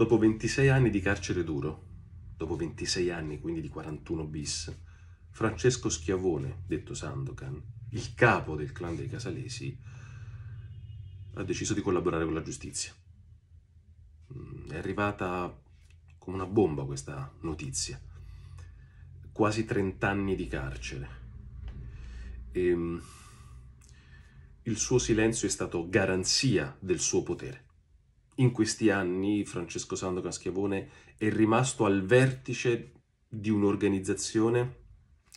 Dopo 26 anni di carcere duro, dopo 26 anni quindi di 41 bis, Francesco Schiavone, detto Sandokan, il capo del clan dei Casalesi, ha deciso di collaborare con la giustizia. Mm, è arrivata come una bomba questa notizia. Quasi 30 anni di carcere. E, ehm, il suo silenzio è stato garanzia del suo potere in questi anni Francesco Sandocan Schiavone è rimasto al vertice di un'organizzazione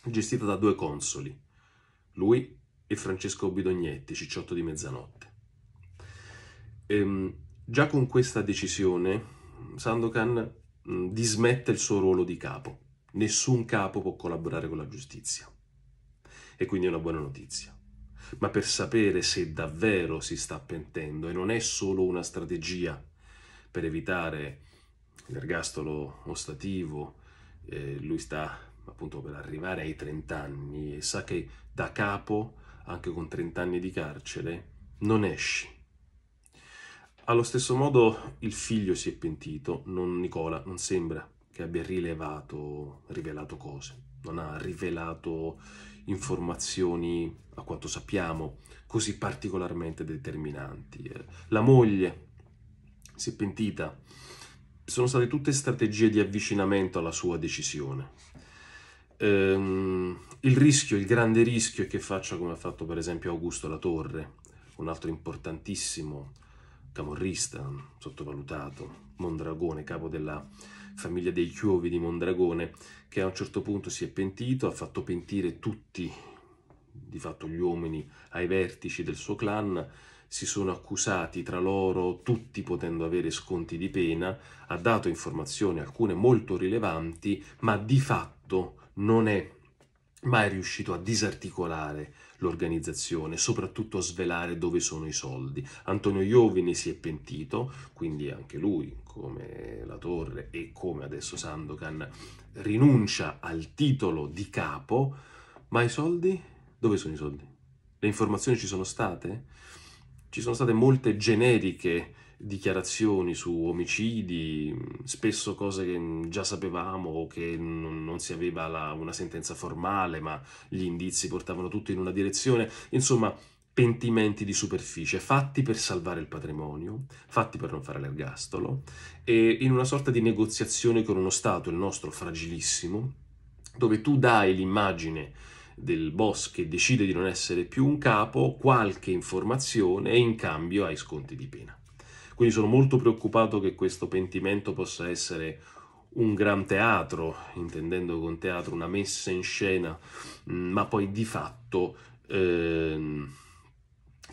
gestita da due consoli, lui e Francesco Bidognetti, Cicciotto di Mezzanotte. Ehm, già con questa decisione Sandokan mh, mm, dismette il suo ruolo di capo. Nessun capo può collaborare con la giustizia. E quindi è una buona notizia ma per sapere se davvero si sta pentendo e non è solo una strategia per evitare l'ergastolo ostativo. Eh, lui sta appunto per arrivare ai 30 anni e sa che da capo, anche con 30 anni di carcere, non esci. Allo stesso modo il figlio si è pentito, non Nicola, non sembra che abbia rilevato, rivelato cose non ha rivelato informazioni, a quanto sappiamo, così particolarmente determinanti. Eh, la moglie si è pentita. Sono state tutte strategie di avvicinamento alla sua decisione. Ehm, il rischio, il grande rischio è che faccia come ha fatto per esempio Augusto Latorre, un altro importantissimo camorrista, sottovalutato, Mondragone, capo della famiglia dei Chiovi di Mondragone, che a un certo punto si è pentito, ha fatto pentire tutti, di fatto gli uomini, ai vertici del suo clan, si sono accusati tra loro, tutti potendo avere sconti di pena, ha dato informazioni alcune molto rilevanti, ma di fatto non è ma è riuscito a disarticolare l'organizzazione, soprattutto a svelare dove sono i soldi. Antonio Iovine si è pentito, quindi anche lui, come la Torre e come adesso Sandokan, rinuncia al titolo di capo, ma i soldi? Dove sono i soldi? Le informazioni ci sono state? Ci sono state molte generiche dichiarazioni su omicidi, spesso cose che già sapevamo o che non, non si aveva la, una sentenza formale, ma gli indizi portavano tutto in una direzione, insomma pentimenti di superficie, fatti per salvare il patrimonio, fatti per non fare l'ergastolo, e in una sorta di negoziazione con uno Stato, il nostro fragilissimo, dove tu dai l'immagine del boss che decide di non essere più un capo, qualche informazione e in cambio hai sconti di pena. Quindi sono molto preoccupato che questo pentimento possa essere un gran teatro, intendendo con teatro una messa in scena, mm, ma poi di fatto eh,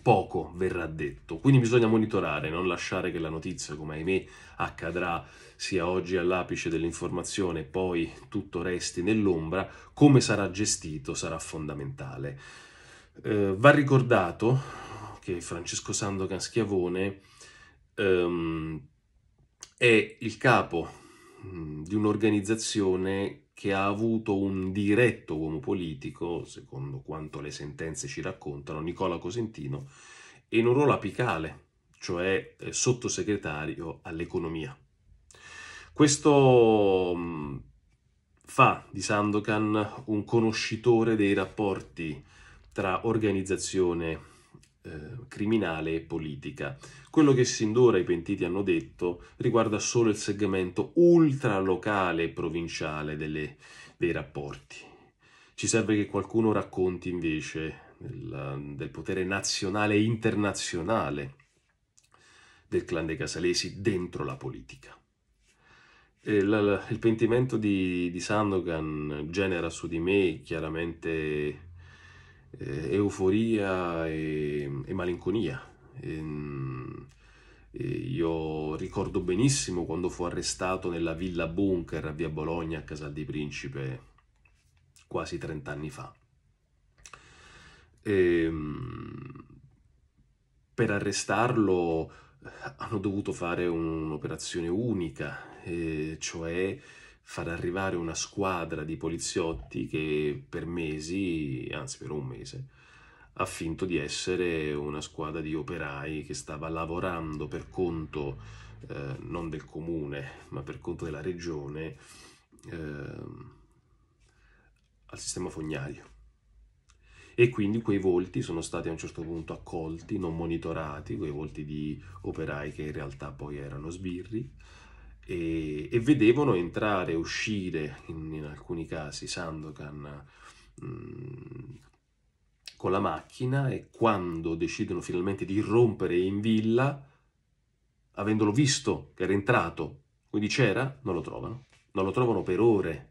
poco verrà detto. Quindi bisogna monitorare, non lasciare che la notizia, come ahimè accadrà, sia oggi all'apice dell'informazione, poi tutto resti nell'ombra. Come sarà gestito sarà fondamentale. Eh, va ricordato che Francesco Sandocan Schiavone ehm, è il capo mm, di un'organizzazione che ha avuto un diretto uomo politico, secondo quanto le sentenze ci raccontano, Nicola Cosentino, in un ruolo apicale, cioè eh, sottosegretario all'economia. Questo mm, fa di Sandokan un conoscitore dei rapporti tra organizzazione eh, criminale e politica. Quello che sin d'ora i pentiti hanno detto riguarda solo il segmento ultralocale e provinciale delle, dei rapporti. Ci serve che qualcuno racconti invece del, del potere nazionale e internazionale del clan dei Casalesi dentro la politica. Il, il pentimento di, di Sandogan genera su di me chiaramente eh, euforia e, e malinconia. E, ehm, e io ricordo benissimo quando fu arrestato nella villa bunker a via Bologna a Casal di Principe quasi 30 anni fa. Ehm, per arrestarlo eh, hanno dovuto fare un'operazione unica, eh, cioè far arrivare una squadra di poliziotti che per mesi, anzi per un mese, ha finto di essere una squadra di operai che stava lavorando per conto eh, non del comune, ma per conto della regione eh, al sistema fognario. E quindi quei volti sono stati a un certo punto accolti, non monitorati, quei volti di operai che in realtà poi erano sbirri, e, e vedevano entrare e uscire, in, in, alcuni casi, Sandokan mh, mm, con la macchina e quando decidono finalmente di irrompere in villa, avendolo visto che era entrato, quindi c'era, non lo trovano. Non lo trovano per ore,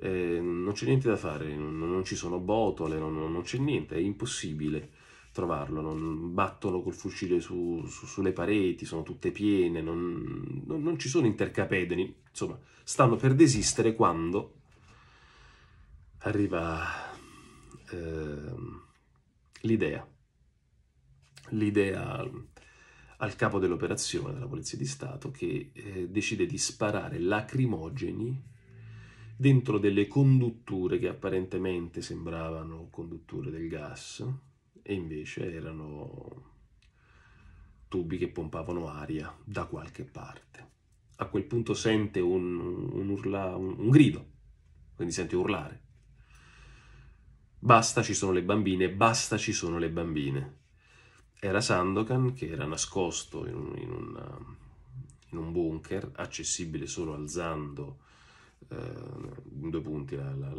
eh, non c'è niente da fare, non, non ci sono botole, non, non c'è niente, è impossibile trovarlo, non battono col fucile su, su, sulle pareti, sono tutte piene, non, non, non ci sono intercapedini, insomma, stanno per desistere quando arriva eh, l'idea, l'idea al capo dell'operazione della Polizia di Stato che eh, decide di sparare lacrimogeni dentro delle condutture che apparentemente sembravano condutture del gas, e invece erano tubi che pompavano aria da qualche parte. A quel punto sente un, un, urla, un, un grido, quindi sente urlare. Basta, ci sono le bambine, basta, ci sono le bambine. Era Sandokan che era nascosto in un, in una, in un bunker, accessibile solo alzando eh, due punti la, la,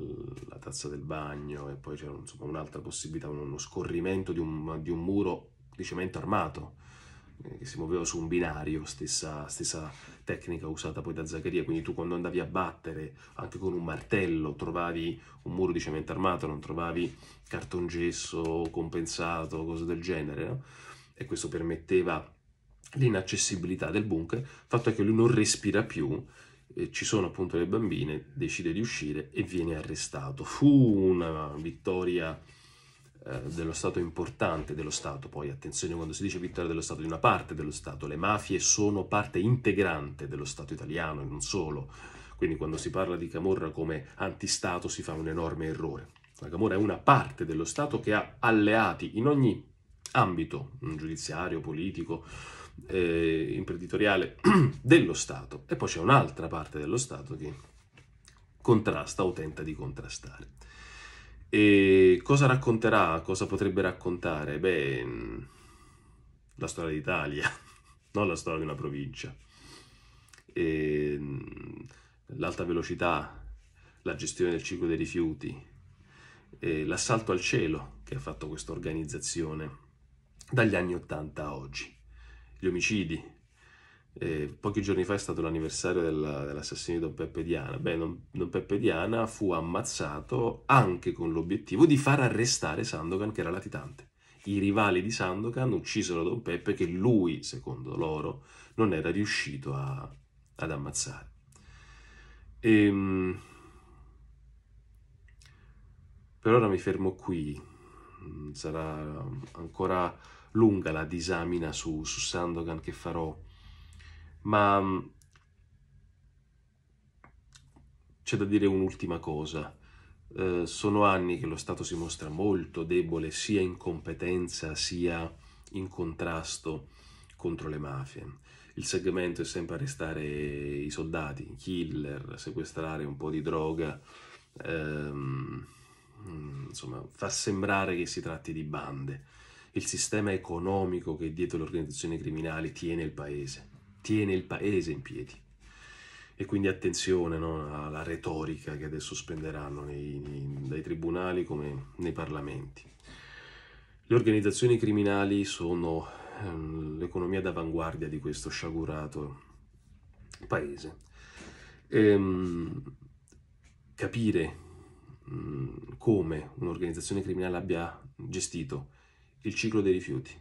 la, tazza del bagno e poi c'era un'altra possibilità, uno scorrimento di un, di un, muro di cemento armato eh, che si muoveva su un binario, stessa, stessa, tecnica usata poi da Zaccaria, quindi tu quando andavi a battere anche con un martello trovavi un muro di cemento armato, non trovavi cartongesso compensato, cose del genere, no? e questo permetteva l'inaccessibilità del bunker, il fatto è che lui non respira più, eh, ci sono appunto le bambine, decide di uscire e viene arrestato. Fu una vittoria eh, dello Stato importante dello Stato, poi attenzione quando si dice vittoria dello Stato, di una parte dello Stato, le mafie sono parte integrante dello Stato italiano e non solo, quindi quando si parla di Camorra come antistato si fa un enorme errore. La Camorra è una parte dello Stato che ha alleati in ogni ambito, mm, giudiziario, politico, eh, imprenditoriale dello Stato e poi c'è un'altra parte dello Stato che contrasta o tenta di contrastare. E cosa racconterà? Cosa potrebbe raccontare? Beh, la storia d'Italia, non la storia di una provincia. E, l'alta velocità, la gestione del ciclo dei rifiuti, l'assalto al cielo che ha fatto questa organizzazione dagli anni 80 a oggi gli omicidi. Eh, pochi giorni fa è stato l'anniversario della, dell'assassinio di Don Peppe Diana. Beh, non, Don Peppe Diana fu ammazzato anche con l'obiettivo di far arrestare Sandokan, che era latitante. I rivali di Sandokan uccisero Don Peppe, che lui, secondo loro, non era riuscito a, ad ammazzare. Ehm... Per ora mi fermo qui, sarà ancora lunga la disamina su, su Sandogan che farò, ma mm, c'è da dire un'ultima cosa. Eh, sono anni che lo Stato si mostra molto debole sia in competenza sia in contrasto contro le mafie. Il segmento è sempre arrestare i soldati, i killer, sequestrare un po' di droga, ehm, mm, insomma, fa sembrare che si tratti di bande il sistema economico che dietro le organizzazioni criminali tiene il paese, tiene il paese in piedi. E quindi attenzione no, alla retorica che adesso spenderanno nei, nei, dai tribunali come nei parlamenti. Le organizzazioni criminali sono ehm, l'economia d'avanguardia di questo sciagurato paese. Ehm, capire mh, mm, come un'organizzazione criminale abbia gestito il ciclo dei rifiuti,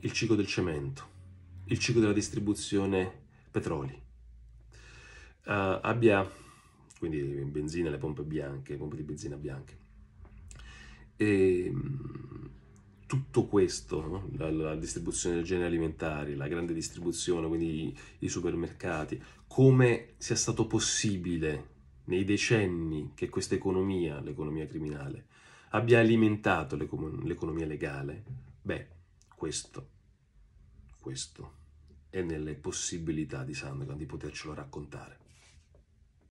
il ciclo del cemento, il ciclo della distribuzione petroli, uh, eh, abbia quindi benzina, le pompe bianche, le pompe di benzina bianche. E, ehm, tutto questo, no? la, la, distribuzione dei generi alimentari, la grande distribuzione, quindi i, i, supermercati, come sia stato possibile nei decenni che questa economia, l'economia criminale, abbia alimentato l'economia legale? Beh, questo, questo è nelle possibilità di Sandokan di potercelo raccontare.